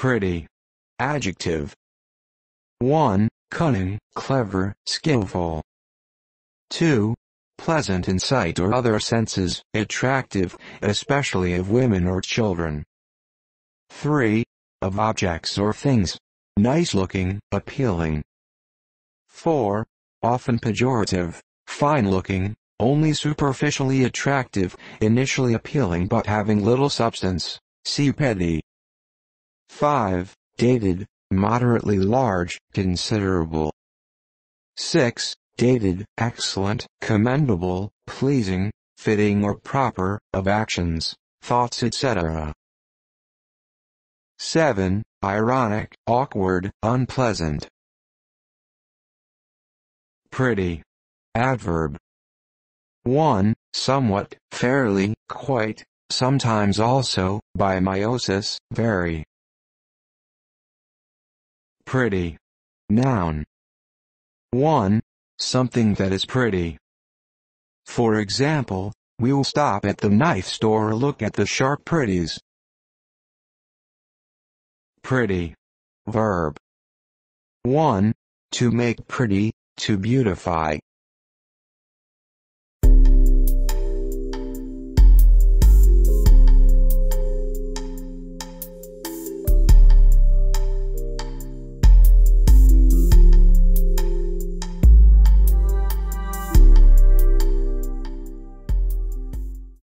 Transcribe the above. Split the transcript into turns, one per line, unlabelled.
pretty. Adjective. 1. Cunning, clever, skillful. 2.
Pleasant in sight or other senses, attractive, especially of women or children. 3. Of objects or things. Nice looking, appealing. 4. Often pejorative, fine looking, only superficially attractive, initially appealing but having little substance. See petty. 5. Dated, moderately large, considerable. 6. Dated, excellent, commendable, pleasing, fitting or proper, of actions, thoughts etc.
7. Ironic, awkward, unpleasant. Pretty. Adverb. 1. Somewhat, fairly, quite, sometimes also, by meiosis, very. Pretty. Noun. 1. Something that is pretty. For example, we'll stop at the knife store or look at the sharp pretties. Pretty. Verb. 1. To make pretty, to beautify.